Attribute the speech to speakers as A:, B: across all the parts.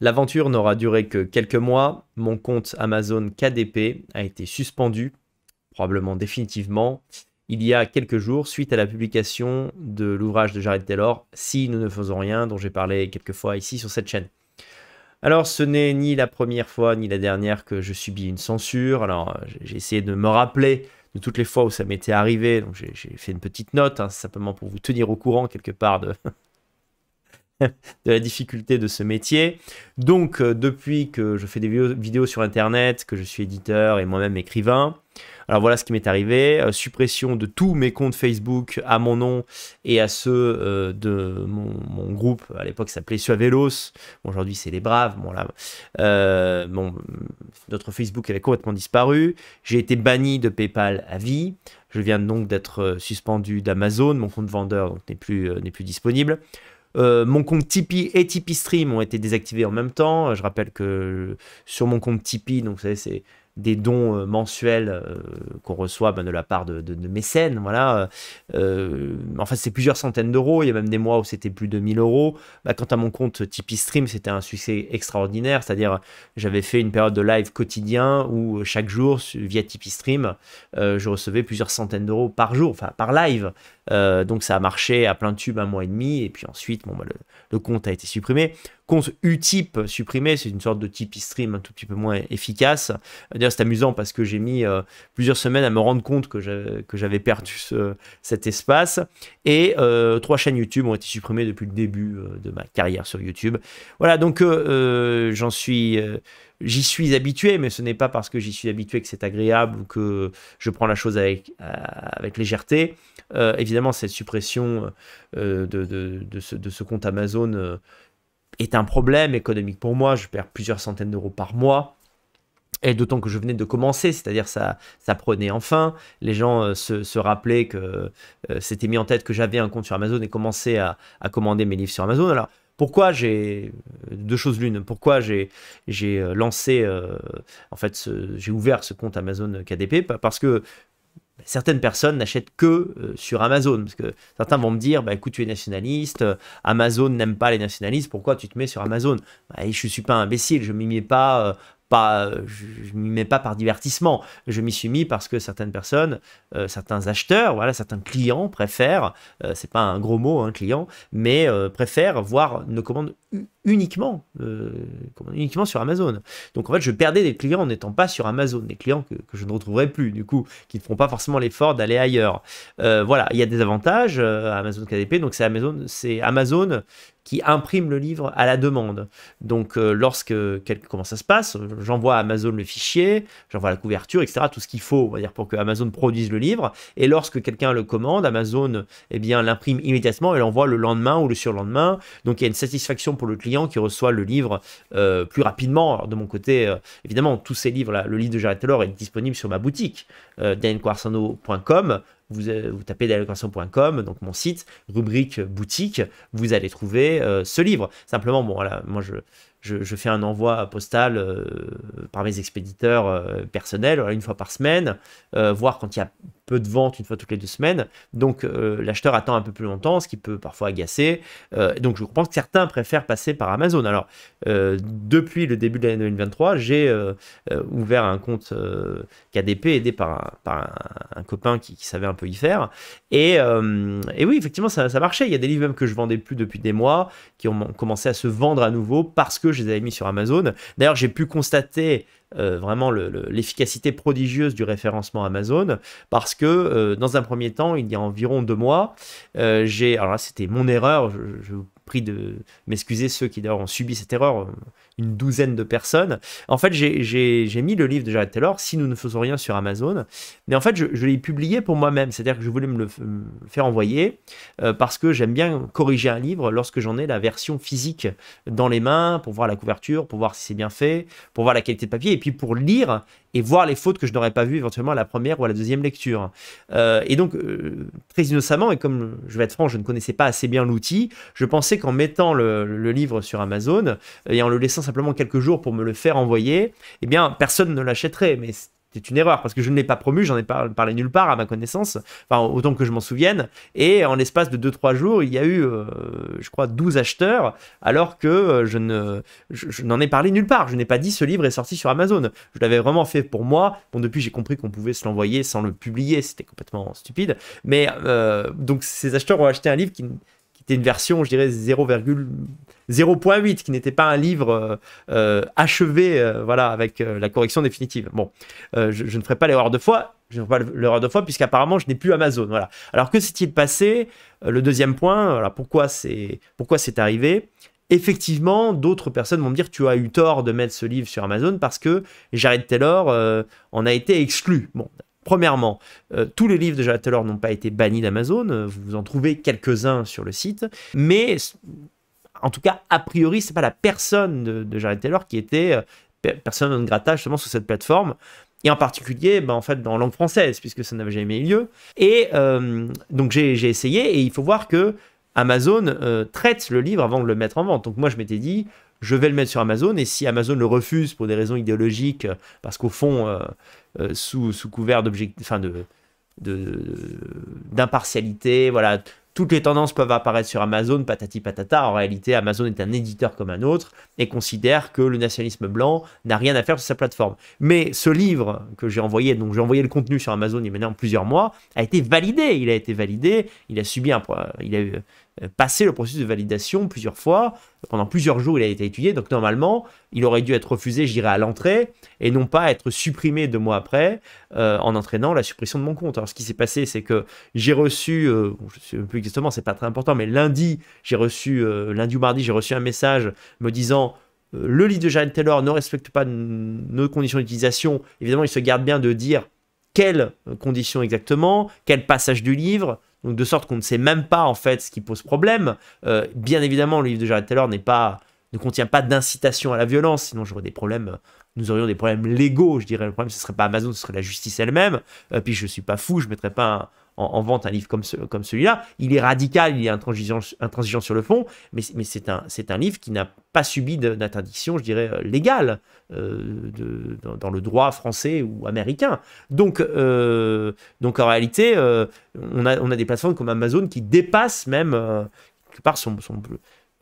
A: L'aventure n'aura duré que quelques mois. Mon compte Amazon KDP a été suspendu, probablement définitivement, il y a quelques jours suite à la publication de l'ouvrage de Jared Taylor, Si nous ne faisons rien, dont j'ai parlé quelques fois ici sur cette chaîne. Alors, ce n'est ni la première fois ni la dernière que je subis une censure. Alors, euh, j'ai essayé de me rappeler de toutes les fois où ça m'était arrivé. Donc, j'ai fait une petite note, hein, simplement pour vous tenir au courant quelque part de, de la difficulté de ce métier. Donc, euh, depuis que je fais des vidéos sur Internet, que je suis éditeur et moi-même écrivain, alors voilà ce qui m'est arrivé. Euh, suppression de tous mes comptes Facebook à mon nom et à ceux euh, de mon, groupe. À l'époque, ça s'appelait Suavelos. aujourd'hui, c'est les Braves. Bon, là, bon, notre Facebook avait complètement disparu. J'ai été banni de PayPal à vie. Je viens donc d'être suspendu d'Amazon. Mon compte vendeur n'est plus, n'est plus disponible. Euh, mon compte Tipeee et Tipeee Stream ont été désactivés en même temps. Euh, je rappelle que euh, sur mon compte Tipeee, donc c'est des dons mensuels qu'on reçoit ben, de la part de, mécènes. Voilà. en fait, c'est plusieurs centaines d'euros. Il y a même des mois où c'était plus de 1000 euros. Bah, quant à mon compte Tipeee Stream, c'était un succès extraordinaire. C'est-à-dire, j'avais fait une période de live quotidien où chaque jour, via Tipeee Stream, je recevais plusieurs centaines d'euros par jour, enfin par live. Euh, donc ça a marché à plein de tubes un mois et demi, et puis ensuite, bah, le, compte a été supprimé. Compte Utip supprimé, c'est une sorte de stream un tout petit peu moins efficace. Euh, d'ailleurs, c'est amusant parce que j'ai mis euh, plusieurs semaines à me rendre compte que j'avais perdu cet espace. Et trois chaînes YouTube ont été supprimées depuis le début de ma carrière sur YouTube. Voilà, donc j'en suis j'y suis habitué, mais ce n'est pas parce que j'y suis habitué que c'est agréable ou que je prends la chose avec, euh, avec légèreté. Euh, évidemment, cette suppression euh, de, ce, compte Amazon est un problème économique pour moi. Je perds plusieurs centaines d'euros par mois. Et d'autant que je venais de commencer, c'est-à-dire ça, ça prenait enfin. Les gens se, rappelaient que c'était mis en tête que j'avais un compte sur Amazon et commençaient à, à commander mes livres sur Amazon. Alors, pourquoi j'ai euh, deux choses l'une Pourquoi j'ai j'ai euh, lancé euh, en fait j'ai ouvert ce compte Amazon KDP bah, parce que certaines personnes n'achètent que sur Amazon. Parce que certains vont me dire, bah, écoute, tu es nationaliste, Amazon n'aime pas les nationalistes, pourquoi tu te mets sur Amazon bah, Je ne suis pas imbécile, je ne m'y mets pas pas, euh, je, m'y mets pas par divertissement. Je m'y suis mis parce que certaines personnes, euh, certains acheteurs, voilà, certains clients préfèrent, ce euh, c'est pas un gros mot, un hein, client, mais préfèrent voir nos commandes uniquement, euh, uniquement sur Amazon. Donc en fait, je perdais des clients en n'étant pas sur Amazon, des clients que, je ne retrouverai plus, du coup, qui ne feront pas forcément l'effort d'aller ailleurs. Euh, voilà, il y a des avantages euh, à Amazon KDP, donc c'est Amazon, c'est Amazon qui imprime le livre à la demande. Donc, lorsque comment ça se passe J'envoie à Amazon le fichier, j'envoie la couverture, etc. Tout ce qu'il faut, on va dire, pour que Amazon produise le livre. Et lorsque quelqu'un le commande, Amazon, eh bien, l'imprime immédiatement et l'envoie le lendemain ou le surlendemain. Donc, il y a une satisfaction pour le client qui reçoit le livre euh, plus rapidement. Alors de mon côté, euh, évidemment, tous ces livres-là, le livre de Jared Taylor est disponible sur ma boutique, euh, euh vous, tapez dalecoisson.com, donc mon site, rubrique boutique, vous allez trouver ce livre. Simplement, bon, voilà, moi je, fais un envoi postal par mes expéditeurs personnels, une fois par semaine, voir quand il y a peu de ventes une fois toutes les deux semaines. Donc euh, l'acheteur attend un peu plus longtemps, ce qui peut parfois agacer. Euh, donc je pense que certains préfèrent passer par Amazon. Alors euh, depuis le début de l'année 2023, j'ai ouvert un compte KDP aidé par un, par un, copain qui, savait un peu y faire. Et, oui, effectivement, ça, ça, marchait. Il y a des livres même que je vendais plus depuis des mois qui ont commencé à se vendre à nouveau parce que je les avais mis sur Amazon. D'ailleurs, j'ai pu constater euh, vraiment l'efficacité prodigieuse du référencement Amazon, parce que euh, dans un premier temps, il y a environ deux mois, euh, j'ai, alors c'était mon erreur, je, je vous prie de m'excuser ceux qui d'ailleurs ont subi cette erreur, une douzaine de personnes. En fait, j'ai mis le livre de Jared Taylor, Si nous ne faisons rien sur Amazon, mais en fait, je, je l'ai publié pour moi-même, c'est-à-dire que je voulais me le faire envoyer euh, parce que j'aime bien corriger un livre lorsque j'en ai la version physique dans les mains pour voir la couverture, pour voir si c'est bien fait, pour voir la qualité de papier et puis pour lire et voir les fautes que je n'aurais pas vues éventuellement à la première ou à la deuxième lecture. Euh, et donc, euh, très innocemment, et comme je vais être franc, je ne connaissais pas assez bien l'outil, je pensais qu'en mettant le, le, livre sur Amazon et en le laissant simplement quelques jours pour me le faire envoyer, eh bien, personne ne l'achèterait. Mais c'est une erreur parce que je ne l'ai pas promu, j'en ai parlé nulle part à ma connaissance, enfin autant que je m'en souvienne. Et en l'espace de 2 trois jours, il y a eu, euh, je crois, 12 acheteurs, alors que euh, je ne, je, n'en ai parlé nulle part. Je n'ai pas dit ce livre est sorti sur Amazon. Je l'avais vraiment fait pour moi. Bon, depuis j'ai compris qu'on pouvait se l'envoyer sans le publier, c'était complètement stupide. Mais euh, donc ces acheteurs ont acheté un livre qui une version, je dirais, 0,0.8 qui n'était pas un livre euh, euh, achevé, euh, voilà, avec la correction définitive. Bon, je, ne ferai pas l'erreur de fois, je ne ferai pas l'erreur de fois, puisqu'apparemment, je n'ai plus Amazon, voilà. Alors, que s'est-il passé Le deuxième point, voilà, pourquoi c'est pourquoi c'est arrivé effectivement, d'autres personnes vont me dire tu as eu tort de mettre ce livre sur Amazon parce que Jared Taylor on en a été exclu. Bon, Premièrement, euh, tous les livres de Jared Taylor n'ont pas été bannis d'Amazon, euh, vous en trouvez quelques-uns sur le site, mais en tout cas, a priori, ce n'est pas la personne de, Jared Taylor qui était euh, personne en grattage justement sur cette plateforme, et en particulier ben, en fait dans langue française, puisque ça n'avait jamais eu lieu. Et donc j'ai essayé, et il faut voir que Amazon traite le livre avant de le mettre en vente. Donc moi je m'étais dit, je vais le mettre sur Amazon, et si Amazon le refuse pour des raisons idéologiques, parce qu'au fond euh, sous, couvert enfin de d'impartialité, voilà, toutes les tendances peuvent apparaître sur Amazon, patati patata. En réalité, Amazon est un éditeur comme un autre et considère que le nationalisme blanc n'a rien à faire sur sa plateforme. Mais ce livre que j'ai envoyé, donc j'ai envoyé le contenu sur Amazon il y a maintenant plusieurs mois, a été validé. Il a été validé, il a subi un, il a eu euh, passé le processus de validation plusieurs fois. Pendant plusieurs jours, il a été étudié. Donc normalement, il aurait dû être refusé, j'irai à l'entrée et non pas être supprimé deux mois après euh, en entraînant la suppression de mon compte. Alors ce qui s'est passé, c'est que j'ai reçu, euh, je ne sais plus exactement, c'est pas très important, mais lundi, j'ai reçu, lundi ou mardi, j'ai reçu un message me disant le lit de Jared Taylor ne respecte pas nos conditions d'utilisation. Évidemment, il se garde bien de dire quelles conditions exactement, quel passage du livre, donc de sorte qu'on ne sait même pas en fait ce qui pose problème. Euh, bien évidemment, le livre de Jared Taylor n'est pas, ne contient pas d'incitation à la violence, sinon j'aurais des problèmes euh, nous aurions des problèmes légaux, je dirais. Le problème, ce ne serait pas Amazon, ce serait la justice elle-même. Euh, puis je ne suis pas fou, je ne mettrais pas en, vente un livre comme, comme celui-là. Il est radical, il est intransigeant, sur le fond, mais, mais c'est un, un, livre qui n'a pas subi d'interdiction, je dirais, euh, légale euh, de, dans, le droit français ou américain. Donc, donc en réalité, on a, on, a, des plateformes comme Amazon qui dépassent même, quelque son, son,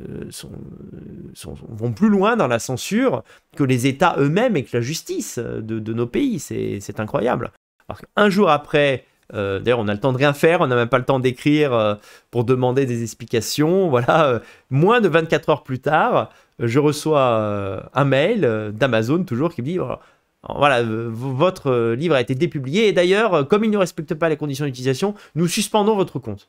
A: euh, euh, sont, vont plus loin dans la censure que les États eux-mêmes et que la justice de, nos pays. C'est incroyable. un jour après, euh, d'ailleurs, on a le temps de rien faire, on n'a même pas le temps d'écrire pour demander des explications. Voilà, moins de 24 heures plus tard, je reçois un mail d'Amazon toujours qui me dit voilà, votre livre a été dépublié et d'ailleurs, comme il ne respecte pas les conditions d'utilisation, nous suspendons votre compte.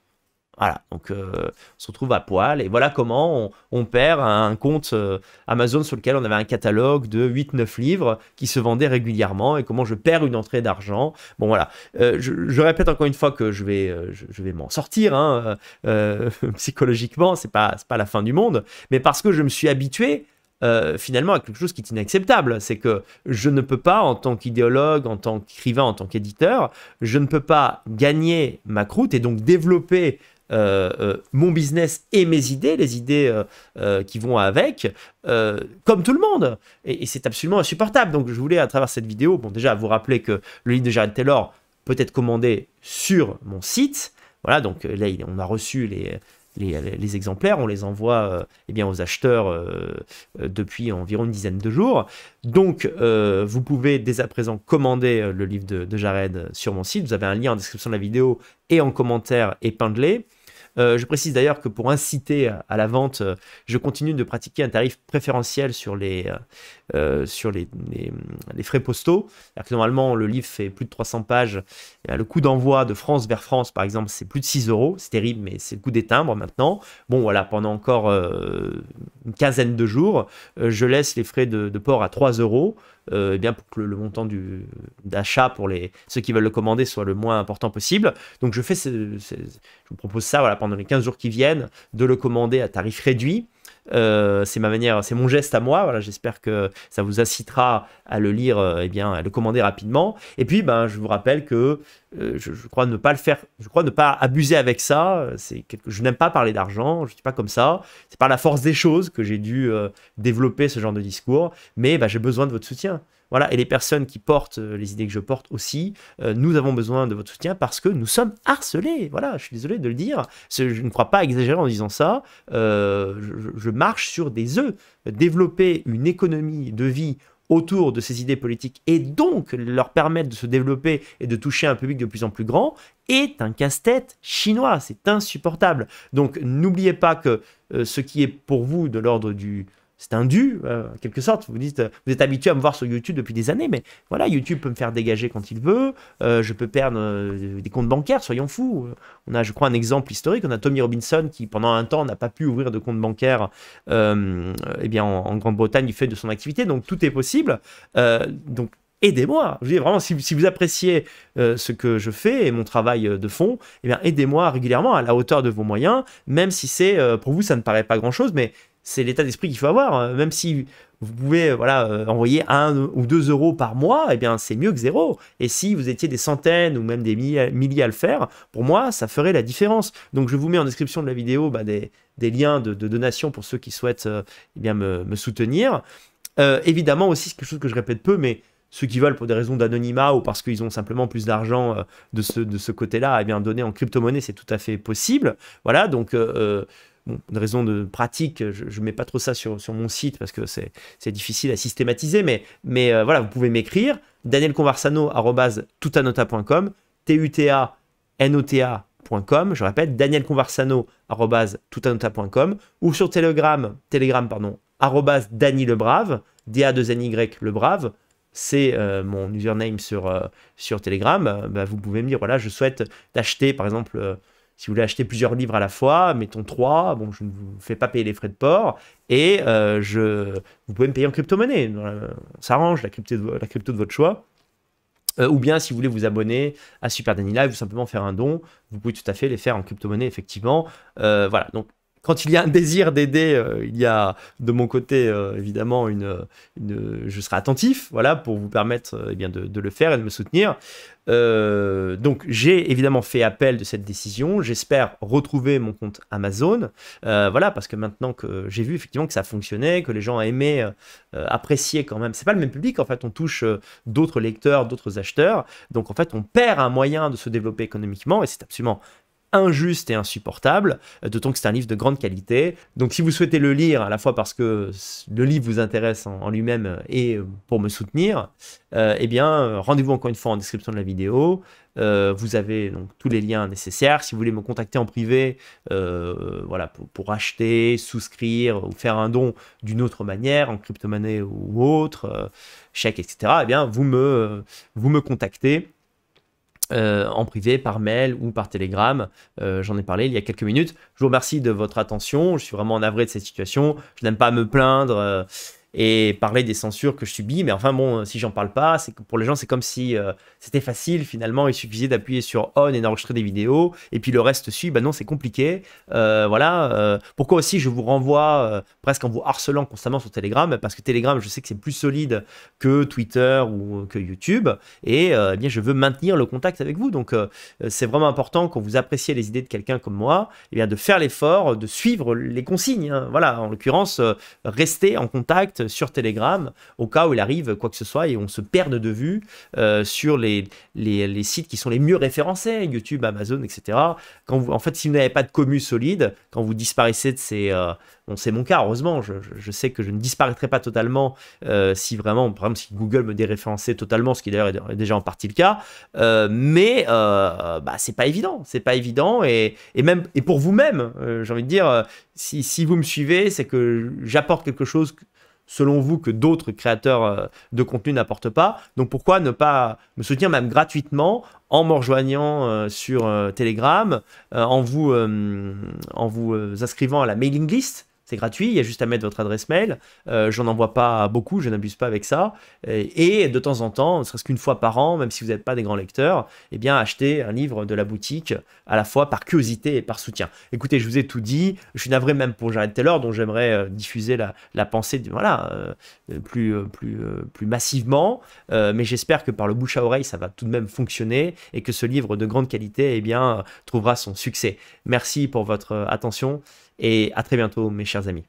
A: Voilà, donc euh, on se retrouve à poil et voilà comment on, perd un compte euh, Amazon sur lequel on avait un catalogue de 8-9 livres qui se vendaient régulièrement et comment je perds une entrée d'argent. Bon voilà, euh, je, répète encore une fois que je vais, je, vais m'en sortir hein, psychologiquement, c'est pas, pas la fin du monde, mais parce que je me suis habitué finalement à quelque chose qui est inacceptable. C'est que je ne peux pas, en tant qu'idéologue, en tant qu'écrivain, en tant qu'éditeur, je ne peux pas gagner ma croûte et donc développer euh, euh, mon business et mes idées, les idées euh, qui vont avec, comme tout le monde. Et, c'est absolument insupportable. Donc je voulais à travers cette vidéo, bon déjà vous rappeler que le livre de Jared Taylor peut être commandé sur mon site. Voilà, donc là on a reçu les, les, exemplaires, on les envoie et eh bien, aux acheteurs depuis environ une dizaine de jours. Donc, vous pouvez dès à présent commander le livre de, de, Jared sur mon site. Vous avez un lien en description de la vidéo et en commentaire épinglé. Euh, je précise d'ailleurs que pour inciter à la vente, euh, je continue de pratiquer un tarif préférentiel sur les, euh, sur les, frais postaux. Que normalement, le livre fait plus de 300 pages. Eh le coût d'envoi de France vers France, par exemple, c'est plus de 6 euros. C'est terrible, mais c'est le coût des timbres maintenant. Bon, voilà, pendant encore une quinzaine de jours, je laisse les frais de, port à 3 euros. Eh bien pour que le, montant d'achat pour les, ceux qui veulent le commander soit le moins important possible. Donc je fais, je vous propose ça voilà, dans les 15 jours qui viennent, de le commander à tarif réduit. Euh, c'est ma manière, c'est mon geste à moi. Voilà, j'espère que ça vous incitera à le lire, et euh, eh bien, à le commander rapidement. Et puis, ben, je vous rappelle que euh, je, crois ne pas le faire, je crois ne pas abuser avec ça. Euh, c'est quelque, je n'aime pas parler d'argent, je suis pas comme ça. C'est par la force des choses que j'ai dû euh, développer ce genre de discours, mais bah, j'ai besoin de votre soutien. Voilà, et les personnes qui portent les idées que je porte aussi, nous avons besoin de votre soutien parce que nous sommes harcelés. Voilà, je suis désolé de le dire. Je, ne crois pas exagérer en disant ça. je, je marche sur des œufs. Développer une économie de vie autour de ces idées politiques et donc leur permettre de se développer et de toucher un public de plus en plus grand est un casse-tête chinois. C'est insupportable. Donc n'oubliez pas que euh, ce qui est pour vous de l'ordre du c'est un dû, euh, en quelque sorte. Vous dites, euh, vous êtes habitué à me voir sur YouTube depuis des années, mais voilà, YouTube peut me faire dégager quand il veut. Euh, je peux perdre des comptes bancaires, soyons fous. On a, je crois, un exemple historique. On a Tommy Robinson qui, pendant un temps, n'a pas pu ouvrir de compte bancaire eh bien, en, Grande-Bretagne du fait de son activité. Donc, tout est possible. donc, aidez-moi. Je dis vraiment, si, vous appréciez ce que je fais et mon travail de fond, eh bien, aidez-moi régulièrement à la hauteur de vos moyens, même si c'est pour vous, ça ne paraît pas grand-chose, mais c'est l'état d'esprit qu'il faut avoir. Euh, même si vous pouvez euh, voilà, euh, envoyer 1 ou 2 euros par mois, eh bien c'est mieux que zéro. Et si vous étiez des centaines ou même des milliers à le faire, pour moi, ça ferait la différence. Donc je vous mets en description de la vidéo bah, des, liens de, donation pour ceux qui souhaitent eh bien, me, soutenir. évidemment aussi, c'est quelque chose que je répète peu, mais ceux qui veulent pour des raisons d'anonymat ou parce qu'ils ont simplement plus d'argent de ce, de ce côté-là, eh bien donner en crypto-monnaie, c'est tout à fait possible. Voilà, donc Bon, une raison de pratique, je ne mets pas trop ça sur, mon site parce que c'est difficile à systématiser, mais, euh, voilà, vous pouvez m'écrire t-u-t-a-n-o-t-a.com, je répète, danielconversano.com, ou sur Telegram, Telegram, pardon, arrobas danilebrave, D-A-2-N-Y lebrave, c'est euh, mon username sur, euh, Telegram, bah, vous pouvez me dire, voilà, je souhaite d'acheter, par exemple, si vous voulez acheter plusieurs livres à la fois, mettons trois, bon, je ne vous fais pas payer les frais de port, et euh, je, vous pouvez me payer en crypto-monnaie. ça euh, arrange, la crypto, de, votre choix. Euh, ou bien si vous voulez vous abonner à Super Danny Live ou simplement faire un don, vous pouvez tout à fait les faire en crypto-monnaie, effectivement. voilà, donc quand il y a un désir d'aider, euh, il y a de mon côté euh, évidemment une, je serai attentif, voilà, pour vous permettre euh, eh bien de, le faire et de me soutenir. donc j'ai évidemment fait appel de cette décision. J'espère retrouver mon compte Amazon, voilà, parce que maintenant que j'ai vu effectivement que ça fonctionnait, que les gens aimaient, appréciaient quand même. C'est pas le même public en fait. On touche d'autres lecteurs, d'autres acheteurs. Donc en fait, on perd un moyen de se développer économiquement et c'est absolument injuste et insupportable, euh, d'autant que c'est un livre de grande qualité. Donc si vous souhaitez le lire, à la fois parce que le livre vous intéresse en, lui-même euh, et euh, pour me soutenir, eh bien, rendez-vous encore une fois en description de la vidéo. vous avez donc tous les liens nécessaires. Si vous voulez me contacter en privé, voilà, pour, acheter, souscrire ou faire un don d'une autre manière, en crypto-monnaie ou autre, chèque, etc., eh bien, vous me, vous me contactez. Euh, en privé, par mail ou par télégramme. Euh, j'en ai parlé il y a quelques minutes. Je vous remercie de votre attention. Je suis vraiment navré de cette situation. Je n'aime pas me plaindre. Euh, et parler des censures que je subis. Mais enfin bon, si j'en parle pas, c'est pour les gens, c'est comme si euh, c'était facile finalement. Il suffisait d'appuyer sur on et d'enregistrer des vidéos, et puis le reste suit. Ben non, c'est compliqué. Euh, voilà. Euh, pourquoi aussi je vous renvoie presque en vous harcelant constamment sur Telegram, parce que Telegram, je sais que c'est plus solide que Twitter ou que YouTube, et eh bien je veux maintenir le contact avec vous. Donc c'est vraiment important quand vous appréciez les idées de quelqu'un comme moi, et eh bien de faire l'effort de suivre les consignes. Hein. Voilà. En l'occurrence, rester en contact sur Telegram au cas où il arrive quoi que ce soit et on se perde de vue euh, sur les, les, sites qui sont les mieux référencés, YouTube, Amazon, etc. Quand vous, en fait, si vous n'avez pas de commu solide, quand vous disparaissez de ces... Euh, bon, c'est mon cas, heureusement, je, sais que je ne disparaîtrai pas totalement euh, si vraiment, par si Google me déréférençait totalement, ce qui d'ailleurs est déjà en partie le cas, mais bah, c'est pas évident, c'est pas évident, et, même et pour vous-même, j'ai envie de dire, si, si vous me suivez, c'est que j'apporte quelque chose selon vous, que d'autres créateurs euh, de contenu n'apportent pas. Donc pourquoi ne pas me soutenir même gratuitement en me rejoignant euh, sur euh, Telegram, en vous, en vous inscrivant à la mailing list c'est gratuit, il y a juste à mettre votre adresse mail. Euh, j'en envoie pas beaucoup, je n'abuse pas avec ça. Euh, et, de temps en temps, ne serait-ce qu'une fois par an, même si vous n'êtes pas des grands lecteurs, eh bien acheter un livre de la boutique à la fois par curiosité et par soutien. Écoutez, je vous ai tout dit. Je suis navré même pour Jared Taylor, dont j'aimerais euh, diffuser la, pensée voilà, plus, plus, plus massivement. mais j'espère que par le bouche à oreille, ça va tout de même fonctionner et que ce livre de grande qualité eh bien, trouvera son succès. Merci pour votre attention et à très bientôt mes chers amis.